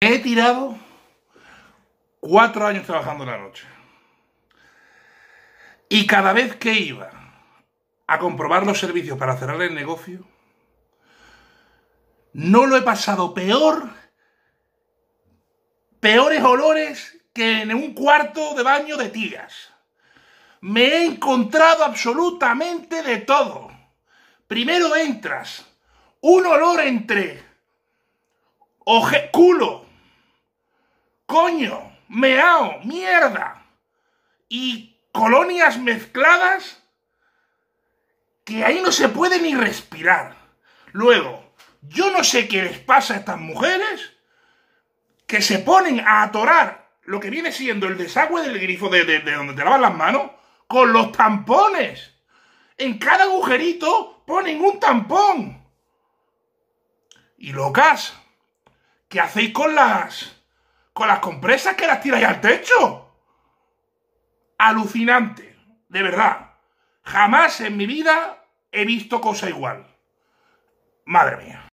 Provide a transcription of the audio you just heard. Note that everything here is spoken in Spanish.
he tirado cuatro años trabajando en la noche. Y cada vez que iba a comprobar los servicios para cerrar el negocio, no lo he pasado peor, peores olores que en un cuarto de baño de tías. Me he encontrado absolutamente de todo. Primero entras, un olor entre culo, coño, meao, mierda y colonias mezcladas que ahí no se puede ni respirar. Luego, yo no sé qué les pasa a estas mujeres que se ponen a atorar lo que viene siendo el desagüe del grifo de, donde te lavas las manos con los tampones. En cada agujerito ponen un tampón. Y locas, ¿qué hacéis con las con las compresas que las tiráis al techo. Alucinante, de verdad. Jamás en mi vida he visto cosa igual. Madre mía.